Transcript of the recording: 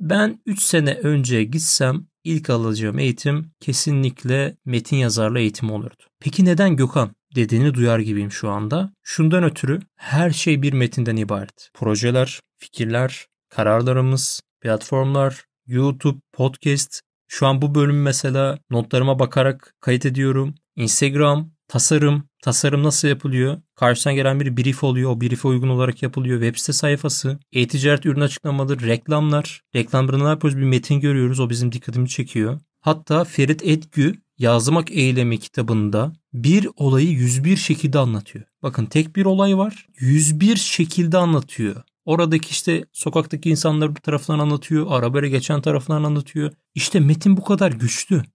Ben 3 sene önce gitsem ilk alacağım eğitim kesinlikle metin yazarlı eğitim olurdu. Peki neden Gökhan? dediğini duyar gibiyim şu anda. Şundan ötürü her şey bir metinden ibaret. Projeler, fikirler, kararlarımız, platformlar, YouTube, podcast. Şu an bu bölüm mesela notlarıma bakarak kayıt ediyorum. Instagram, tasarım, tasarım nasıl yapılıyor, karşısına gelen bir brief oluyor, o brief'e uygun olarak yapılıyor, web site sayfası, e-ticaret ürün açıklamaları, reklamlar, reklamlarını ne yapıyoruz bir metin görüyoruz o bizim dikkatimi çekiyor. Hatta Ferit Etgü Yazmak Eylemi kitabında bir olayı 101 şekilde anlatıyor. Bakın tek bir olay var. 101 şekilde anlatıyor. Oradaki işte sokaktaki insanları bir tarafından anlatıyor. arabaya geçen tarafından anlatıyor. İşte metin bu kadar güçlü.